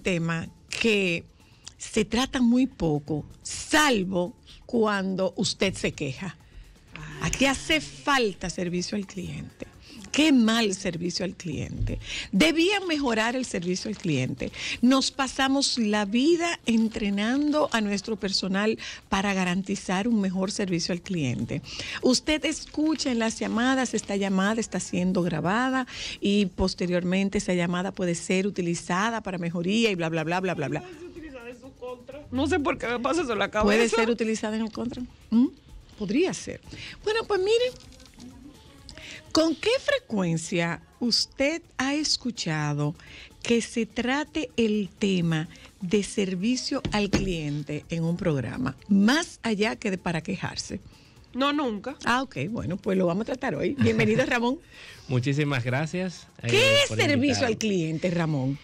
tema que se trata muy poco, salvo cuando usted se queja. Aquí hace falta servicio al cliente. Qué mal servicio al cliente. Debía mejorar el servicio al cliente. Nos pasamos la vida entrenando a nuestro personal para garantizar un mejor servicio al cliente. Usted escucha en las llamadas, esta llamada está siendo grabada y posteriormente esa llamada puede ser utilizada para mejoría y bla, bla, bla, bla, bla, bla. No sé por qué me pasa eso en la cabeza. Puede ser utilizada en el contra. ¿Mm? Podría ser. Bueno, pues miren. ¿Con qué frecuencia usted ha escuchado que se trate el tema de servicio al cliente en un programa, más allá que de para quejarse? No, nunca. Ah, ok, bueno, pues lo vamos a tratar hoy. Bienvenido, Ramón. Muchísimas gracias. Eh, ¿Qué es servicio al cliente, Ramón?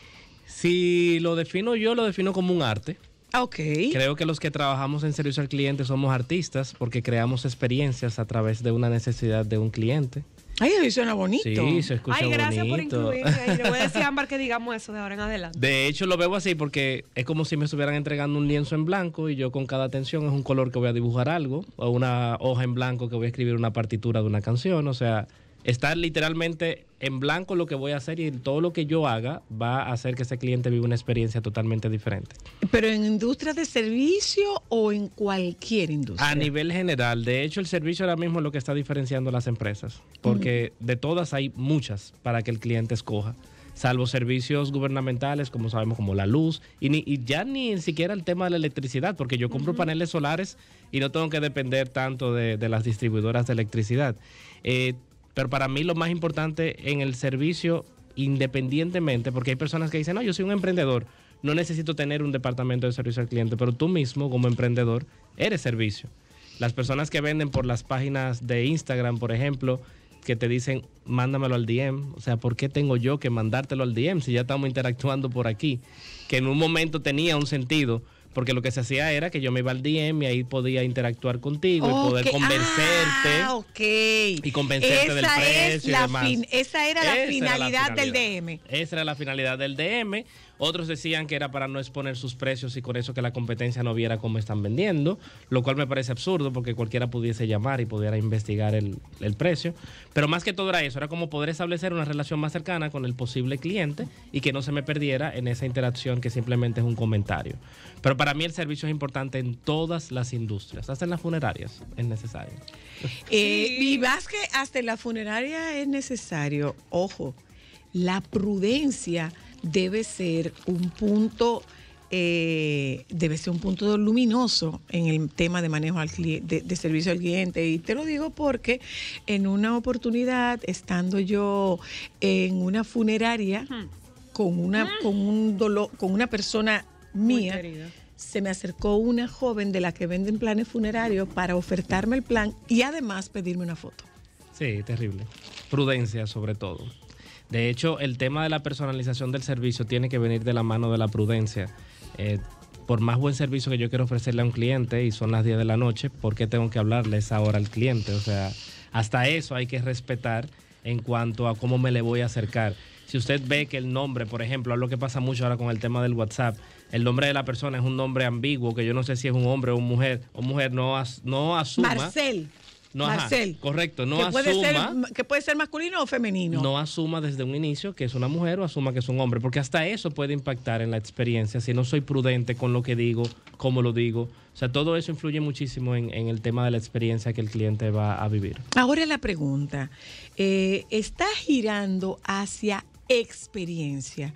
Si lo defino yo, lo defino como un arte. Ah, okay. Creo que los que trabajamos en servicio al cliente somos artistas porque creamos experiencias a través de una necesidad de un cliente. Ay, eso suena bonito. Sí, se escucha Ay, gracias por incluirme. Le voy a decir a Ámbar que digamos eso de ahora en adelante. De hecho, lo veo así porque es como si me estuvieran entregando un lienzo en blanco y yo con cada atención es un color que voy a dibujar algo o una hoja en blanco que voy a escribir una partitura de una canción. O sea, estar literalmente en blanco lo que voy a hacer y todo lo que yo haga va a hacer que ese cliente viva una experiencia totalmente diferente. ¿Pero en industria de servicio o en cualquier industria? A nivel general. De hecho, el servicio ahora mismo es lo que está diferenciando las empresas, porque de todas hay muchas para que el cliente escoja salvo servicios gubernamentales, como sabemos, como la luz, y, ya ni siquiera el tema de la electricidad, porque yo compro paneles solares y no tengo que depender tanto de, las distribuidoras de electricidad. Eh, pero para mí lo más importante en el servicio, independientemente, porque hay personas que dicen, no, yo soy un emprendedor, no necesito tener un departamento de servicio al cliente, pero tú mismo como emprendedor eres servicio. Las personas que venden por las páginas de Instagram, por ejemplo, que te dicen, mándamelo al DM. O sea, ¿por qué tengo yo que mandártelo al DM si ya estamos interactuando por aquí? Que en un momento tenía un sentido, porque lo que se hacía era que yo me iba al DM y ahí podía interactuar contigo y poder ah, convencerte. Y convencerte del precio y demás. esa era la finalidad del DM. Esa era la finalidad del DM otros decían que era para no exponer sus precios y con eso que la competencia no viera cómo están vendiendo, lo cual me parece absurdo porque cualquiera pudiese llamar y pudiera investigar el, precio. Pero más que todo era eso, era como poder establecer una relación más cercana con el posible cliente y que no se me perdiera en esa interacción que simplemente es un comentario. Pero para mí el servicio es importante en todas las industrias, hasta en las funerarias es necesario. Eh, y más que hasta en la funeraria es necesario, ojo, la prudencia debe ser un punto... Eh, debe ser un punto luminoso en el tema de manejo de, servicio al cliente. Y te lo digo porque en una oportunidad, estando yo en una funeraria con una, ah. con un dolor, con una persona mía, se me acercó una joven de la que venden planes funerarios para ofertarme el plan y además pedirme una foto. Sí, terrible. Prudencia sobre todo. De hecho, el tema de la personalización del servicio tiene que venir de la mano de la prudencia. Eh, por más buen servicio que yo quiero ofrecerle a un cliente y son las 10 de la noche, ¿por qué tengo que hablarles ahora al cliente? O sea, hasta eso hay que respetar en cuanto a cómo me le voy a acercar. Si usted ve que el nombre, por ejemplo, es lo que pasa mucho ahora con el tema del WhatsApp, el nombre de la persona es un nombre ambiguo, que yo no sé si es un hombre o una mujer, o mujer no, asume. no asuma. Marcel no, Marcel. correcto, no que puede asuma. Ser, que puede ser masculino o femenino. No asuma desde un inicio que es una mujer o asuma que es un hombre, porque hasta eso puede impactar en la experiencia si no soy prudente con lo que digo, cómo lo digo. O sea, todo eso influye muchísimo en, el tema de la experiencia que el cliente va a vivir. Ahora la pregunta, eh, está girando hacia experiencia.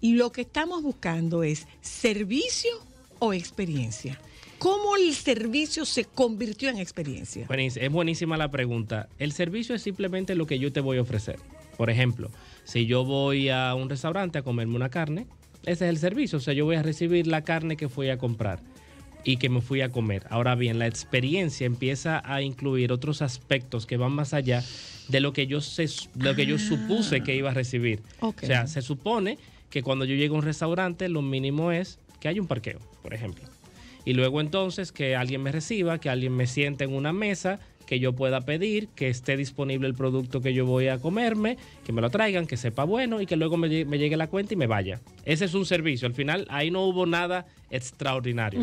y Lo que estamos buscando es servicio o experiencia. ¿Cómo el servicio se convirtió en experiencia? Es buenísima la pregunta. El servicio es simplemente lo que yo te voy a ofrecer. Por ejemplo, si yo voy a un restaurante a comerme una carne, ese es el servicio. O sea, yo voy a recibir la carne que fui a comprar y que me fui a comer. Ahora bien, la experiencia empieza a incluir otros aspectos que van más allá de lo que yo, lo que yo supuse que iba a recibir. O sea, se supone que cuando yo llego a un restaurante, lo mínimo es que hay un parqueo, por ejemplo. Y luego entonces que alguien me reciba, que alguien me siente en una mesa, que yo pueda pedir, que esté disponible el producto que yo voy a comerme, que me lo traigan, que sepa bueno y que luego me, llegue la cuenta y me vaya. Ese es un servicio. Al final ahí no hubo nada extraordinario.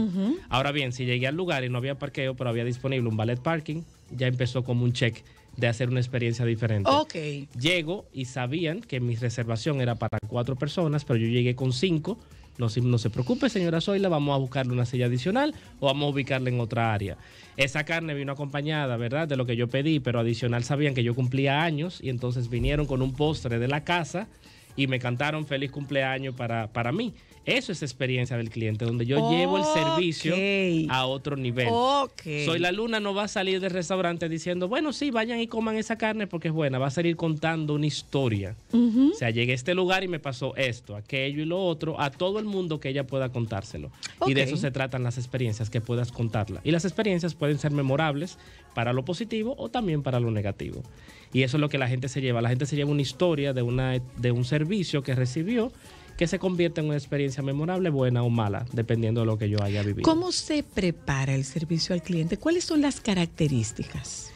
Ahora bien, si llegué al lugar y no había parqueo, pero había disponible un ballet parking, ya empezó como un check de hacer una experiencia diferente. Llego y sabían que mi reservación era para cuatro personas, pero yo llegué con cinco no, no se preocupe, señora Zoila, vamos a buscarle una silla adicional o vamos a ubicarla en otra área. Esa carne vino acompañada, ¿verdad? De lo que yo pedí, pero adicional sabían que yo cumplía años y entonces vinieron con un postre de la casa y me cantaron feliz cumpleaños para, para mí. Eso es experiencia del cliente, donde yo llevo el servicio a otro nivel. Soy la luna, no va a salir del restaurante diciendo, bueno, sí, vayan y coman esa carne porque es buena. Va a salir contando una historia. O sea, llegué a este lugar y me pasó esto, aquello y lo otro, a todo el mundo que ella pueda contárselo. Y de eso se tratan las experiencias, que puedas contarla. Y las experiencias pueden ser memorables para lo positivo o también para lo negativo. Y eso es lo que la gente se lleva. La gente se lleva una historia de, una, de un servicio que recibió que se convierte en una experiencia memorable, buena o mala, dependiendo de lo que yo haya vivido. ¿Cómo se prepara el servicio al cliente? ¿Cuáles son las características?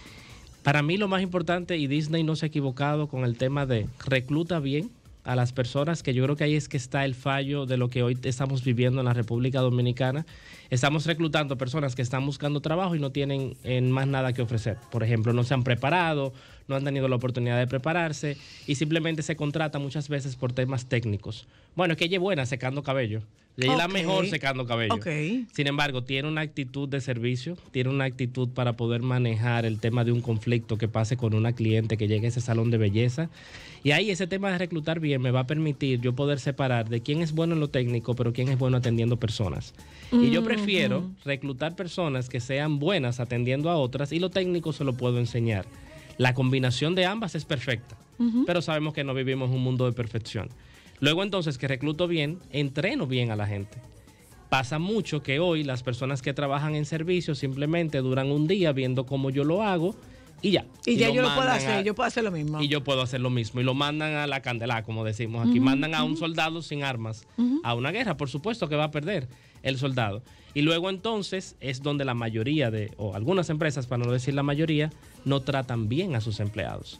Para mí lo más importante, y Disney no se ha equivocado con el tema de recluta bien, a las personas, que yo creo que ahí es que está el fallo de lo que hoy estamos viviendo en la República Dominicana. Estamos reclutando personas que están buscando trabajo y no tienen en eh, más nada que ofrecer. Por ejemplo, no se han preparado, no han tenido la oportunidad de prepararse y simplemente se contrata muchas veces por temas técnicos. Bueno, que ella buena secando cabello ella la mejor secando cabello. Sin embargo, tiene una actitud de servicio, tiene una actitud para poder manejar el tema de un conflicto que pase con una cliente que llegue a ese salón de belleza. Y ahí ese tema de reclutar bien me va a permitir yo poder separar de quién es bueno en lo técnico, pero quién es bueno atendiendo personas. y yo mm, prefiero reclutar personas que sean buenas atendiendo a otras y lo técnico se lo puedo enseñar. La combinación de ambas es perfecta, pero sabemos que no vivimos un mundo de perfección. Luego entonces que recluto bien, entreno bien a la gente. Pasa mucho que hoy las personas que trabajan en servicio simplemente duran un día viendo cómo yo lo hago y ya. Y, ya yo lo puedo hacer, yo puedo hacer lo mismo. Y yo puedo hacer lo mismo. Y lo mandan a la candela, como decimos aquí. mandan a un soldado sin armas a una guerra. Por supuesto que va a perder el soldado. Y luego entonces es donde la mayoría de, o algunas empresas, para no decir la mayoría, no tratan bien a sus empleados.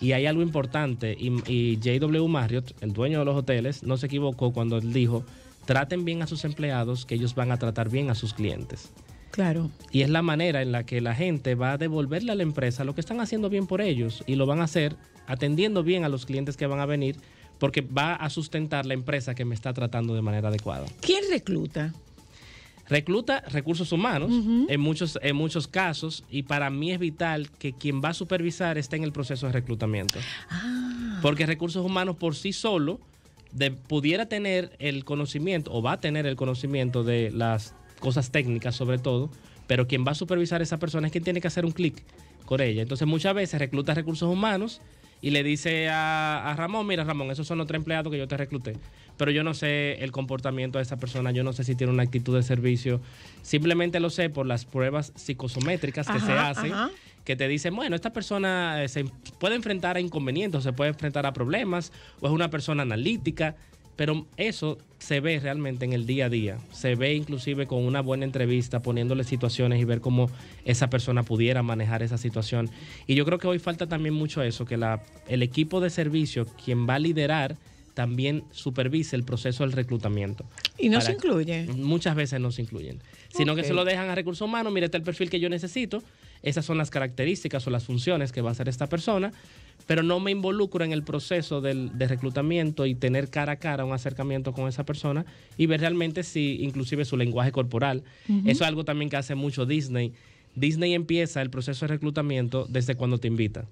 Y hay algo importante, y, JW Marriott, el dueño de los hoteles, no se equivocó cuando él dijo, traten bien a sus empleados, que ellos van a tratar bien a sus clientes. Claro. Y es la manera en la que la gente va a devolverle a la empresa lo que están haciendo bien por ellos y lo van a hacer atendiendo bien a los clientes que van a venir porque va a sustentar la empresa que me está tratando de manera adecuada. ¿Quién recluta? Recluta recursos humanos en, muchos, en muchos casos y para mí es vital que quien va a supervisar esté en el proceso de reclutamiento. Ah. Porque recursos humanos por sí solo pudiera tener el conocimiento o va a tener el conocimiento de las cosas técnicas sobre todo, pero quien va a supervisar a esa persona es quien tiene que hacer un clic con ella. Entonces muchas veces recluta recursos humanos y le dice a, Ramón, mira Ramón, esos son los empleados que yo te recluté, pero yo no sé el comportamiento de esa persona, yo no sé si tiene una actitud de servicio, simplemente lo sé por las pruebas psicosométricas que se hacen. que te dicen, bueno, esta persona eh, se puede enfrentar a inconvenientes, se puede enfrentar a problemas, o es una persona analítica, pero eso se ve realmente en el día a día. Se ve inclusive con una buena entrevista, poniéndole situaciones y ver cómo esa persona pudiera manejar esa situación. Y yo creo que hoy falta también mucho eso, que la, el equipo de servicio, quien va a liderar, también supervise el proceso del reclutamiento. Y no se incluye. Muchas veces no se incluyen, sino que se lo dejan a recursos humanos, mire, este el perfil que yo necesito, esas son las características o las funciones que va a hacer esta persona, pero no me involucro en el proceso del, de reclutamiento y tener cara a cara un acercamiento con esa persona y ver realmente si inclusive su lenguaje corporal. Eso es algo también que hace mucho Disney. Disney empieza el proceso de reclutamiento desde cuando te invita.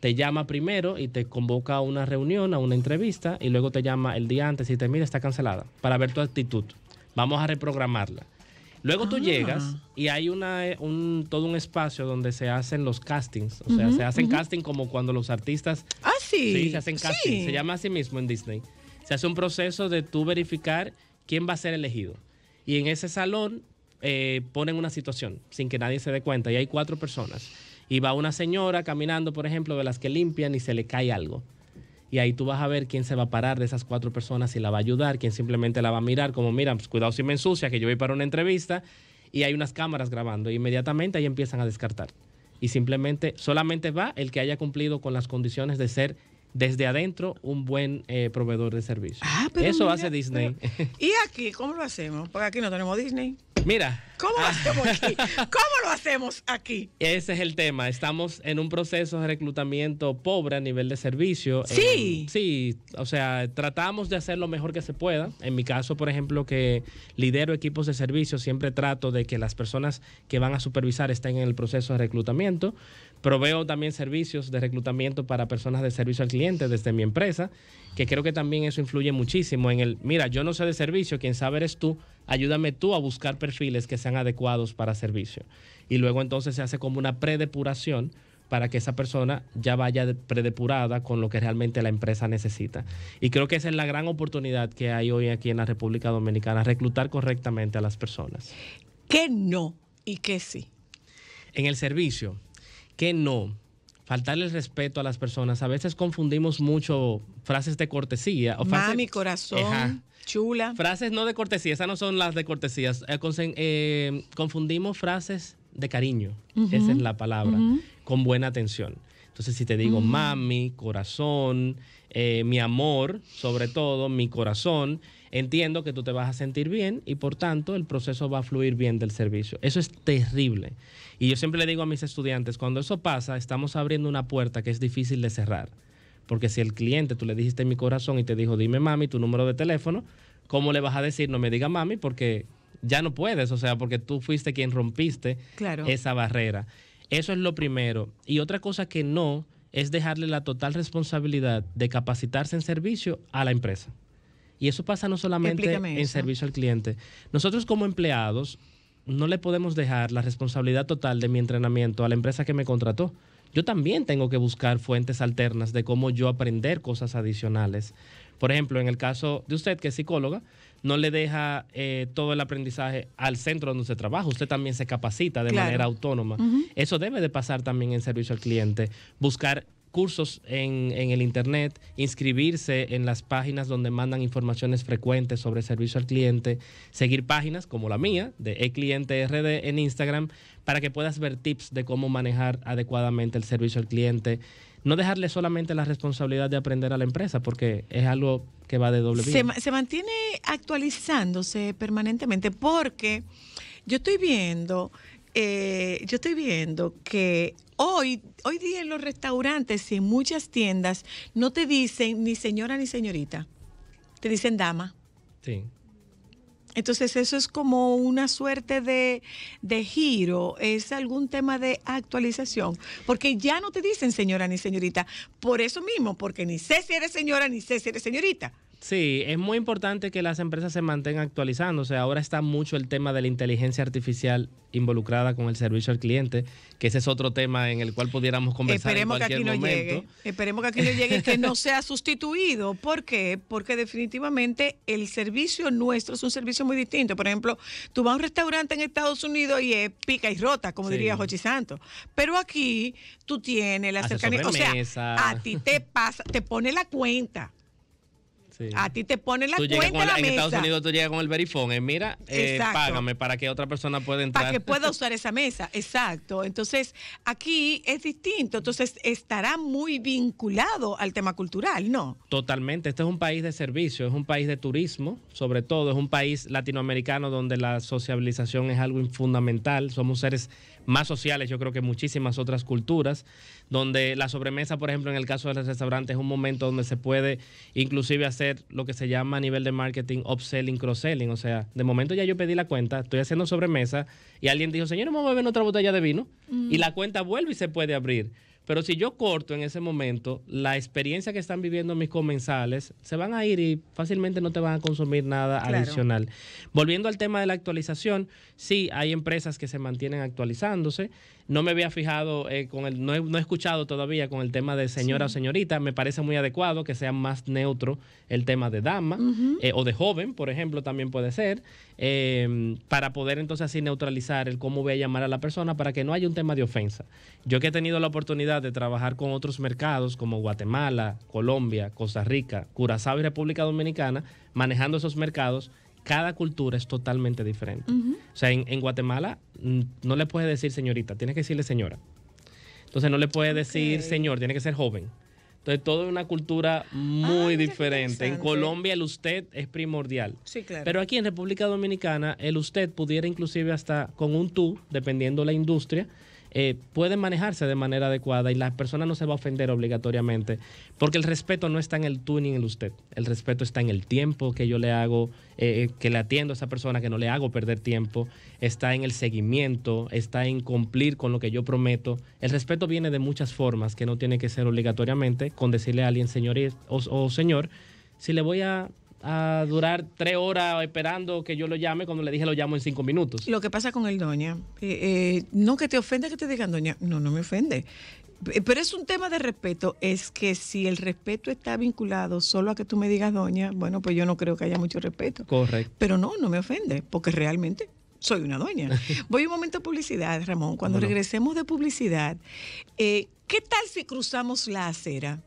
Te llama primero y te convoca a una reunión, a una entrevista, y luego te llama el día antes y te mira, está cancelada, para ver tu actitud. Vamos a reprogramarla. Luego tú ah. llegas y hay una, todo un espacio donde se hacen los castings. O sea, se hacen castings casting como cuando los artistas. Ah, sí. se hacen casting. Se llama así mismo en Disney. Se hace un proceso de tú verificar quién va a ser elegido. Y en ese salón eh, ponen una situación sin que nadie se dé cuenta. Y hay cuatro personas. Y va una señora caminando, por ejemplo, de las que limpian y se le cae algo y ahí tú vas a ver quién se va a parar de esas cuatro personas y la va a ayudar, quién simplemente la va a mirar como, mira, pues cuidado si me ensucia, que yo voy para una entrevista y hay unas cámaras grabando e inmediatamente ahí empiezan a descartar. Y simplemente, solamente va el que haya cumplido con las condiciones de ser desde adentro un buen eh, proveedor de servicios. Ah, Eso hace Disney. ¿Y aquí cómo lo hacemos? Porque aquí no tenemos Disney. Mira. ¿Cómo lo, ah. hacemos aquí? lo hacemos aquí? Ese es el tema. Estamos en un proceso de reclutamiento pobre a nivel de servicio. Sí. Eh, sí, o sea, tratamos de hacer lo mejor que se pueda. En mi caso, por ejemplo, que lidero equipos de servicio, siempre trato de que las personas que van a supervisar estén en el proceso de reclutamiento. Proveo también servicios de reclutamiento para personas de servicio al cliente desde mi empresa, que creo que también eso influye muchísimo en el, mira, yo no sé de servicio, quien sabe eres tú, ayúdame tú a buscar perfiles que sean adecuados para servicio. Y luego entonces se hace como una predepuración para que esa persona ya vaya predepurada con lo que realmente la empresa necesita. Y creo que esa es la gran oportunidad que hay hoy aquí en la República Dominicana, reclutar correctamente a las personas. ¿Qué no y qué sí? En el servicio qué no? Faltarle el respeto a las personas. A veces confundimos mucho frases de cortesía. O frases, Mami, corazón, chula. Frases no de cortesía, esas no son las de cortesía. Eh, eh, confundimos frases de cariño, esa es la palabra, con buena atención. Entonces, si te digo mm. mami, corazón, eh, mi amor, sobre todo, mi corazón, entiendo que tú te vas a sentir bien y por tanto el proceso va a fluir bien del servicio. Eso es terrible. Y yo siempre le digo a mis estudiantes, cuando eso pasa, estamos abriendo una puerta que es difícil de cerrar. Porque si el cliente, tú le dijiste mi corazón y te dijo, dime mami, tu número de teléfono, ¿cómo le vas a decir, no me diga mami? Porque ya no puedes, o sea, porque tú fuiste quien rompiste esa barrera. Eso es lo primero. Y otra cosa que no es dejarle la total responsabilidad de capacitarse en servicio a la empresa. Y eso pasa no solamente en servicio al cliente. Nosotros como empleados no le podemos dejar la responsabilidad total de mi entrenamiento a la empresa que me contrató. Yo también tengo que buscar fuentes alternas de cómo yo aprender cosas adicionales. Por ejemplo, en el caso de usted, que es psicóloga, no le deja eh, todo el aprendizaje al centro donde usted trabaja, usted también se capacita de manera autónoma. Eso debe de pasar también en servicio al cliente, buscar cursos en, el Internet, inscribirse en las páginas donde mandan informaciones frecuentes sobre servicio al cliente, seguir páginas como la mía de eClienteRD en Instagram para que puedas ver tips de cómo manejar adecuadamente el servicio al cliente no dejarle solamente la responsabilidad de aprender a la empresa, porque es algo que va de doble vía. Se, mantiene actualizándose permanentemente, porque yo estoy viendo, eh, yo estoy viendo que hoy, hoy día en los restaurantes y en muchas tiendas no te dicen ni señora ni señorita, te dicen dama. Sí. Entonces eso es como una suerte de, giro, es algún tema de actualización, porque ya no te dicen señora ni señorita, por eso mismo, porque ni sé si eres señora ni sé si eres señorita. Sí, es muy importante que las empresas se mantengan actualizándose. Ahora está mucho el tema de la inteligencia artificial involucrada con el servicio al cliente, que ese es otro tema en el cual pudiéramos conversar. Esperemos en que aquí no llegue. Esperemos que aquí no llegue y que no sea sustituido. ¿Por qué? Porque definitivamente el servicio nuestro es un servicio muy distinto. Por ejemplo, tú vas a un restaurante en Estados Unidos y es pica y rota, como diría Jochi Santos. Pero aquí tú tienes la cercanía. O sea, a ti te pasa, te pone la cuenta. A ti te ponen la cuenta en mesa. Estados Unidos tú llegas con el verifón, eh, mira, eh, págame para que otra persona pueda entrar. Para que pueda usar esa mesa, exacto. Entonces, aquí es distinto, entonces estará muy vinculado al tema cultural, ¿no? Totalmente, este es un país de servicio, es un país de turismo, sobre todo, es un país latinoamericano donde la sociabilización es algo fundamental, somos seres más sociales, yo creo que muchísimas otras culturas, donde la sobremesa, por ejemplo, en el caso de los restaurantes, es un momento donde se puede inclusive hacer lo que se llama a nivel de marketing upselling, cross-selling. O sea, de momento ya yo pedí la cuenta, estoy haciendo sobremesa y alguien dijo, señor, vamos a beber otra botella de vino mm. y la cuenta vuelve y se puede abrir. Pero si yo corto en ese momento, la experiencia que están viviendo mis comensales se van a ir y fácilmente no te van a consumir nada adicional. Volviendo al tema de la actualización, sí, hay empresas que se mantienen actualizándose. No me había fijado eh, con el, no he, escuchado todavía con el tema de señora o señorita. Me parece muy adecuado que sea más neutro el tema de dama eh, o de joven, por ejemplo, también puede ser, em, para poder entonces así neutralizar el cómo voy a llamar a la persona para que no haya un tema de ofensa. Yo que he tenido la oportunidad de trabajar con otros mercados como Guatemala, Colombia, Costa Rica, Curazao y República Dominicana, manejando esos mercados, cada cultura es totalmente diferente. O sea, en, Guatemala mm, no le puedes decir señorita, tiene que decirle señora. Entonces no le puedes decir señor, tiene que ser joven. Entonces, todo es una cultura ah, muy diferente. En Colombia el usted es primordial. Sí, claro. Pero aquí en República Dominicana el usted pudiera inclusive hasta con un tú, dependiendo la industria, eh, pueden manejarse de manera adecuada y la persona no se va a ofender obligatoriamente, porque el respeto no está en el tú ni en el usted, el respeto está en el tiempo que yo le hago, eh, eh, que le atiendo a esa persona, que no le hago perder tiempo, está en el seguimiento, está en cumplir con lo que yo prometo. El respeto viene de muchas formas, que no tiene que ser obligatoriamente con decirle a alguien, señor o señor, si le voy a a durar tres horas esperando que yo lo llame cuando le dije lo llamo en cinco minutos. Lo que pasa con el doña, eh, eh, no que te ofenda que te digan doña, no, no me ofende. Eh, pero es un tema de respeto, es que si el respeto está vinculado solo a que tú me digas doña, bueno, pues yo no creo que haya mucho respeto. Correcto. Pero no, no me ofende, porque realmente soy una doña. Voy un momento a publicidad, Ramón. Cuando regresemos de publicidad, ¿qué tal si cruzamos la acera?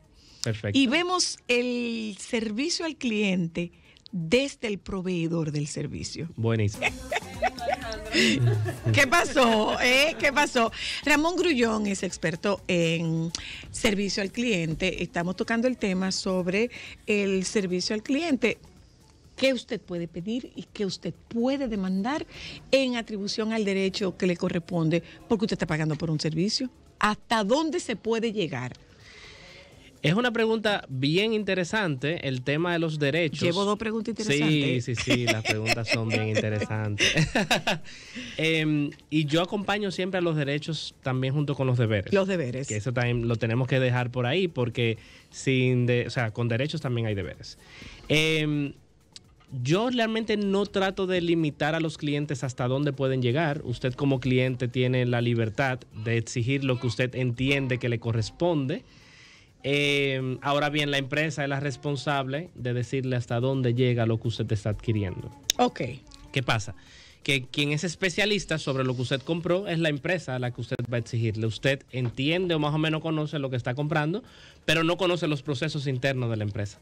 Y vemos el servicio al cliente desde el proveedor del servicio. Buenísimo. ¿Qué pasó? Eh? ¿Qué pasó? Ramón Grullón es experto en servicio al cliente. Estamos tocando el tema sobre el servicio al cliente. ¿Qué usted puede pedir y qué usted puede demandar en atribución al derecho que le corresponde porque usted está pagando por un servicio? ¿Hasta dónde se puede llegar? Es una pregunta bien interesante, el tema de los derechos. Llevo dos preguntas interesantes. Sí, sí, sí, las preguntas son bien interesantes. Em, y yo acompaño siempre a los derechos también junto con los deberes. Los deberes. Que eso también lo tenemos que dejar por ahí porque sin o sea, con derechos también hay deberes. Em, yo realmente no trato de limitar a los clientes hasta dónde pueden llegar. Usted como cliente tiene la libertad de exigir lo que usted entiende que le corresponde Em, ahora bien, la empresa es la responsable de decirle hasta dónde llega lo que usted está adquiriendo. Ok. ¿Qué pasa? Que quien es especialista sobre lo que usted compró es la empresa a la que usted va a exigirle. Usted entiende o más o menos conoce lo que está comprando, pero no conoce los procesos internos de la empresa.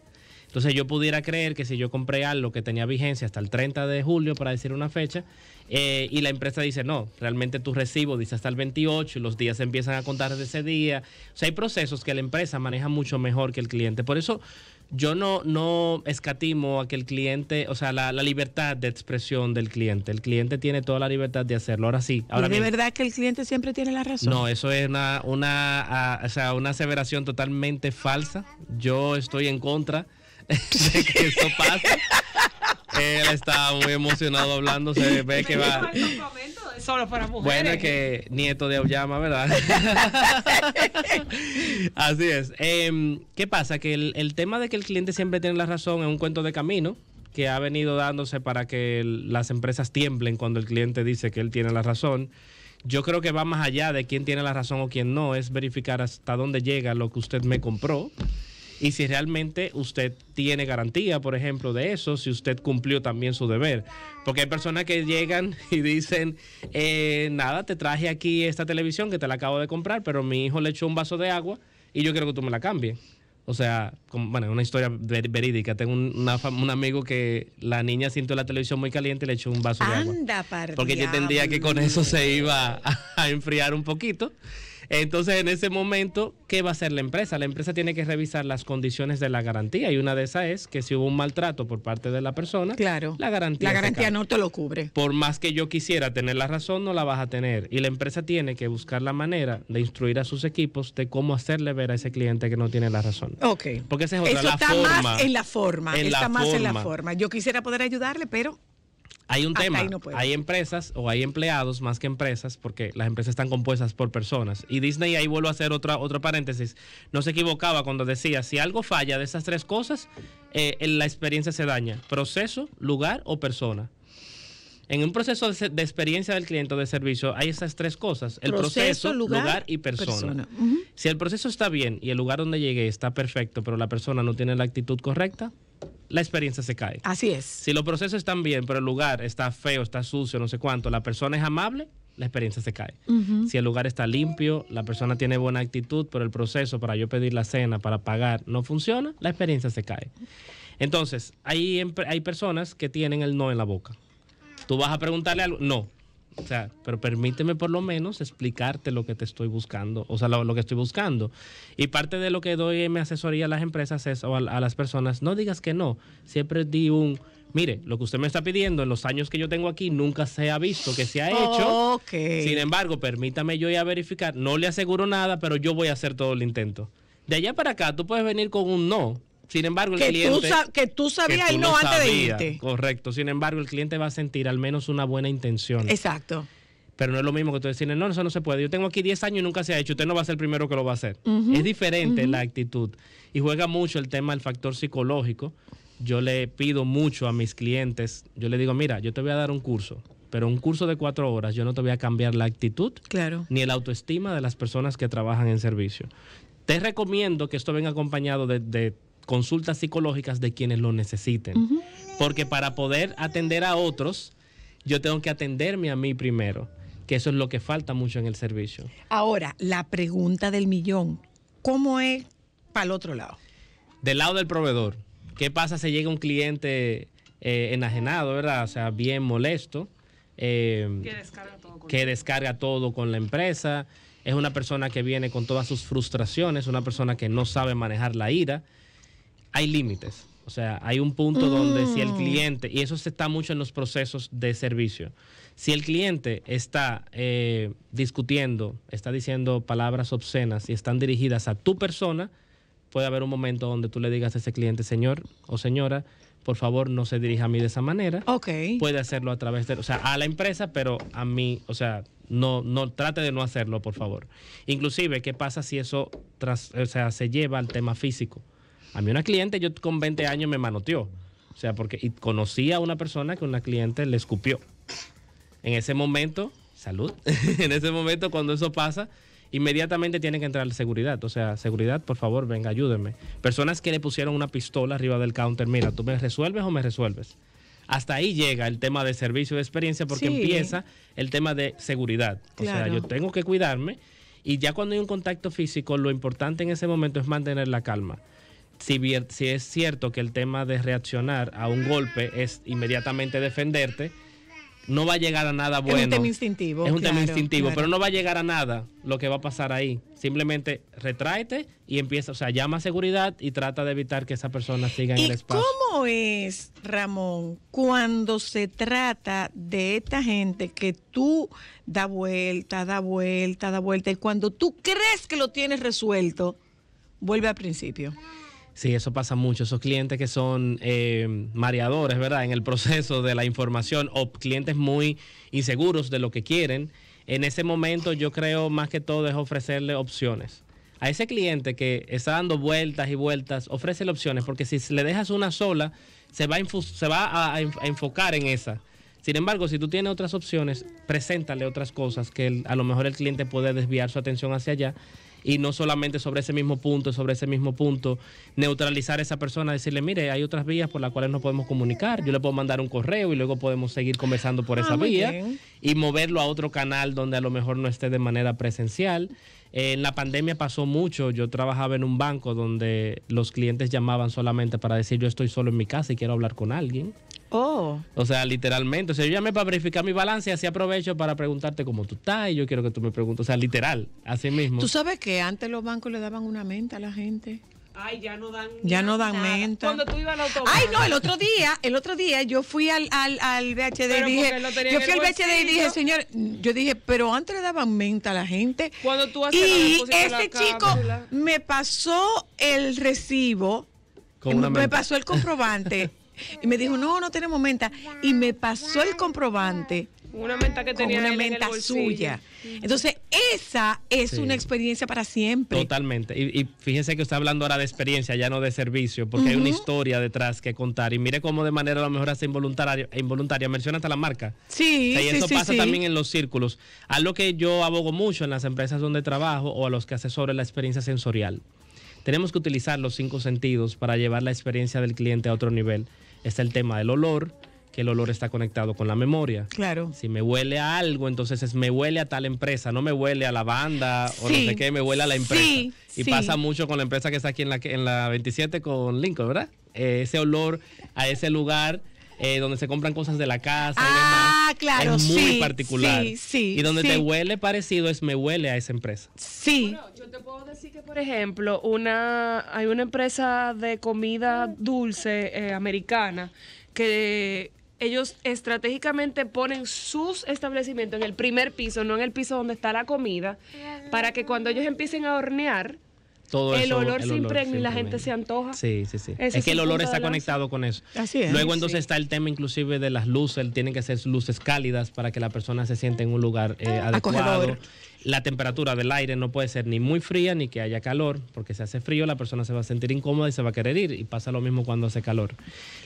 Entonces yo pudiera creer que si yo compré algo que tenía vigencia hasta el 30 de julio, para decir una fecha, eh, y la empresa dice, no, realmente tu recibo dice hasta el 28 y los días se empiezan a contar desde ese día. O sea, hay procesos que la empresa maneja mucho mejor que el cliente. Por eso yo no, no escatimo a que el cliente, o sea, la, libertad de expresión del cliente. El cliente tiene toda la libertad de hacerlo. Ahora sí. Ahora ¿De verdad que el cliente siempre tiene la razón? No, eso es una, una, ah, o sea, una aseveración totalmente falsa. Yo estoy en contra. de que esto pase. Él está muy emocionado hablando, se ve que va. Solo para mujeres. Bueno, que nieto de Aoyama ¿verdad? Así es. Em, ¿Qué pasa? Que el, el, tema de que el cliente siempre tiene la razón es un cuento de camino que ha venido dándose para que las empresas tiemblen cuando el cliente dice que él tiene la razón. Yo creo que va más allá de quién tiene la razón o quién no, es verificar hasta dónde llega lo que usted me compró y si realmente usted tiene garantía, por ejemplo, de eso, si usted cumplió también su deber. Porque hay personas que llegan y dicen, eh, nada, te traje aquí esta televisión que te la acabo de comprar, pero mi hijo le echó un vaso de agua y yo quiero que tú me la cambies. O sea, bueno, es una historia verídica. Tengo un, amigo que la niña sintió la televisión muy caliente y le echó un vaso de agua. Porque yo entendía que con eso se iba a enfriar un poquito. Entonces, en ese momento, ¿qué va a hacer la empresa? La empresa tiene que revisar las condiciones de la garantía y una de esas es que si hubo un maltrato por parte de la persona, la garantía, la garantía no te lo cubre. Por más que yo quisiera tener la razón, no la vas a tener. Y la empresa tiene que buscar la manera de instruir a sus equipos de cómo hacerle ver a ese cliente que no tiene la razón. Ok. Porque esa es otra. Eso está más en la forma. está más en la forma. Yo quisiera poder ayudarle, pero hay un tema, hay empresas o hay empleados más que empresas, porque las empresas están compuestas por personas. Y Disney, ahí vuelvo a hacer otra, otro paréntesis, no se equivocaba cuando decía, si algo falla de esas tres cosas, eh, la experiencia se daña, proceso, lugar o persona. En un proceso de, experiencia del cliente de servicio hay esas tres cosas, el proceso, lugar, y persona. Si el proceso está bien y el lugar donde llegué está perfecto, pero la persona no tiene la actitud correcta, la experiencia se cae. Así es. Si los procesos están bien, pero el lugar está feo, está sucio, no sé cuánto, la persona es amable, la experiencia se cae. Si el lugar está limpio, la persona tiene buena actitud, pero el proceso para yo pedir la cena, para pagar, no funciona, la experiencia se cae. Entonces, hay, hay personas que tienen el no en la boca. Tú vas a preguntarle algo, no, o sea, pero permíteme por lo menos explicarte lo que te estoy buscando, o sea, lo, que estoy buscando. Y parte de lo que doy en mi asesoría a las empresas es, o a, las personas, no digas que no, siempre di un, mire, lo que usted me está pidiendo en los años que yo tengo aquí nunca se ha visto, que se ha hecho. Sin embargo, permítame yo ya a verificar. No le aseguro nada, pero yo voy a hacer todo el intento. De allá para acá, tú puedes venir con un no, sin embargo, el cliente. que tú sabías y no antes de irte. Correcto. Sin embargo, el cliente va a sentir al menos una buena intención. Exacto. Pero no es lo mismo que tú decirle, no, eso no se puede. Yo tengo aquí 10 años y nunca se ha hecho. Usted no va a ser el primero que lo va a hacer. Es diferente la actitud. Y juega mucho el tema del factor psicológico. Yo le pido mucho a mis clientes. Yo le digo, mira, yo te voy a dar un curso pero un curso de cuatro horas yo no te voy a cambiar la actitud claro. ni el autoestima de las personas que trabajan en servicio. Te recomiendo que esto venga acompañado de, de consultas psicológicas de quienes lo necesiten. Porque para poder atender a otros, yo tengo que atenderme a mí primero, que eso es lo que falta mucho en el servicio. Ahora, la pregunta del millón, ¿cómo es para el otro lado? Del lado del proveedor. ¿Qué pasa si llega un cliente eh, enajenado, verdad? O sea, bien molesto. Eh, que, descarga todo con que descarga todo con la empresa. Es una persona que viene con todas sus frustraciones, una persona que no sabe manejar la ira hay límites. O sea, hay un punto donde si el mm. cliente, y eso se está mucho en los procesos de servicio, si el cliente está eh, discutiendo, está diciendo palabras obscenas y están dirigidas a tu persona, puede haber un momento donde tú le digas a ese cliente, señor o señora, por favor no se dirija a mí de esa manera. Ok. Puede hacerlo a través de, o sea, a la empresa, pero a mí, o sea, no, no trate de no hacerlo, por favor. Inclusive, ¿qué pasa si eso o sea, se lleva al tema físico? A mí una cliente, yo con 20 años me manoteó. O sea, porque conocí a una persona que una cliente le escupió. En ese momento, salud, en ese momento cuando eso pasa, inmediatamente tiene que entrar la seguridad. O sea, seguridad, por favor, venga, ayúdeme. Personas que le pusieron una pistola arriba del counter, mira, tú me resuelves o me resuelves. Hasta ahí llega el tema de servicio de experiencia porque empieza el tema de seguridad. O sea, yo tengo que cuidarme y ya cuando hay un contacto físico, lo importante en ese momento es mantener la calma si, es cierto que el tema de reaccionar a un golpe es inmediatamente defenderte, no va a llegar a nada bueno. Es un tema instintivo. Es un tema instintivo, pero no va a llegar a nada lo que va a pasar ahí. Simplemente retráete y empieza, o sea, llama a seguridad y trata de evitar que esa persona siga en el espacio. ¿Cómo es, Ramón, cuando se trata de esta gente que tú da vuelta, da vuelta, da vuelta, y cuando tú crees que lo tienes resuelto, vuelve al principio? Sí, eso pasa mucho. Esos clientes que son eh, mareadores, ¿verdad? En el proceso de la información o clientes muy inseguros de lo que quieren. En ese momento yo creo más que todo es ofrecerle opciones. A ese cliente que está dando vueltas y vueltas, ofrécele opciones porque si le dejas una sola, se va, a, se va a, enfocar en esa. Sin embargo, si tú tienes otras opciones, preséntale otras cosas que a lo mejor el cliente puede desviar su atención hacia allá y no solamente sobre ese mismo punto, sobre ese mismo punto, neutralizar a esa persona, decirle, mire, hay otras vías por las cuales no podemos comunicar, yo le puedo mandar un correo y luego podemos seguir conversando por ah, esa vía y moverlo a otro canal donde a lo mejor no esté de manera presencial. En la pandemia pasó mucho. Yo trabajaba en un banco donde los clientes llamaban solamente para decir yo estoy solo en mi casa y quiero hablar con alguien. Oh. O sea, literalmente. O sea, yo llamé para verificar mi balance y así aprovecho para preguntarte cómo tú estás y yo quiero que tú me preguntes. O sea, literal, así mismo. ¿Tú sabes que antes los bancos le daban una menta a la gente? Ay, ya no dan. Ya no dan menta. Cuando tú ibas al autobús. Ay, no, el otro día, el otro día yo fui al, al, al VHD y dije. Yo fui al BHD y dije, señor, yo dije, pero antes le daban menta a la gente. Cuando tú haces Y ese chico me pasó el recibo, me pasó el comprobante. Y me dijo, no, no tenemos menta. Y me pasó el comprobante. Una menta que tenía. Con una menta suya. Entonces, esa es una experiencia para siempre. Totalmente. Y, fíjense que está hablando ahora de experiencia, ya no de servicio, porque hay una historia detrás que contar. Y mire cómo de manera a lo mejor hasta involuntaria, involuntaria. menciona hasta la marca. Sí. y eso pasa también en los círculos. Algo que yo abogo mucho en las empresas donde trabajo o a los que asesoro la experiencia sensorial. Tenemos que utilizar los cinco sentidos para llevar la experiencia del cliente a otro nivel está el tema del olor, que el olor está conectado con la memoria. Claro. Si me huele a algo, entonces me huele a tal empresa, no me huele a la banda o no sé qué, me huele a la empresa. y pasa mucho con la empresa que está aquí en la, en la 27 con Lincoln, ¿verdad? Eh, ese olor a ese lugar eh, donde se compran cosas de la casa ah, claro, es muy particular. Sí, sí, y donde te huele parecido es me huele a esa empresa. Sí. yo te puedo decir que, por ejemplo, una hay una empresa de comida dulce eh, americana que ellos estratégicamente ponen sus establecimientos en el primer piso, no en el piso donde está la comida, para que cuando ellos empiecen a hornear, el, olor se impregna y la gente se antoja. Sí, sí, sí. es que el olor está conectado con eso. Así es. Luego entonces está el tema inclusive de las luces, tienen que ser luces cálidas para que la persona se siente en un lugar eh, ah, adecuado. La temperatura del aire no puede ser ni muy fría ni que haya calor, porque si hace frío la persona se va a sentir incómoda y se va a querer ir, y pasa lo mismo cuando hace calor.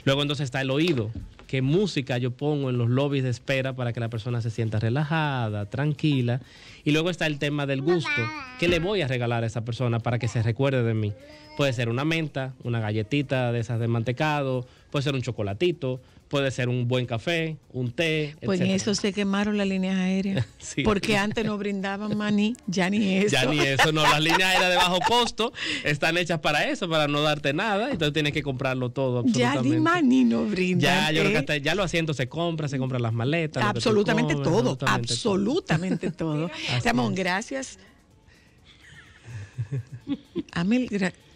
Luego entonces está el oído. ¿Qué música yo pongo en los lobbies de espera para que la persona se sienta relajada, tranquila? Y luego está el tema del gusto. ¿Qué le voy a regalar a esa persona para que se recuerde de mí? Puede ser una menta, una galletita de esas de mantecado, puede ser un chocolatito, Puede ser un buen café, un té. Pues en eso se quemaron las líneas aéreas. Porque antes no brindaban maní, ya ni eso. Ya ni eso, no. Las líneas aéreas de bajo costo están hechas para eso, para no darte nada. Entonces tienes que comprarlo todo. Ya ni maní no brindan. Ya, yo creo ¿eh? hasta ya los asientos se compra, se compra las maletas. Absolutamente todo, absolutamente, todo. Ramón, gracias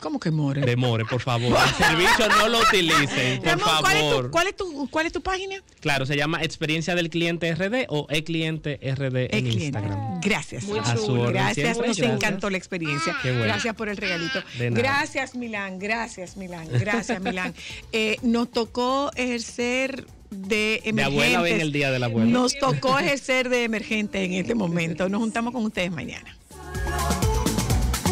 ¿cómo que More? De More, por favor. El servicio no lo utilicen, por ¿cuál favor. Es tu, ¿cuál es, tu, ¿Cuál es tu página? Claro, se llama Experiencia del Cliente RD o E-Cliente RD en e Instagram. Gracias. gracias, nos encantó la experiencia. Gracias por el regalito. Gracias, Milán, gracias, Milán, gracias, Milán. Eh, nos tocó ejercer de emergentes. De en el día de la abuela. Nos tocó ejercer de emergente en este momento. Nos juntamos con ustedes mañana.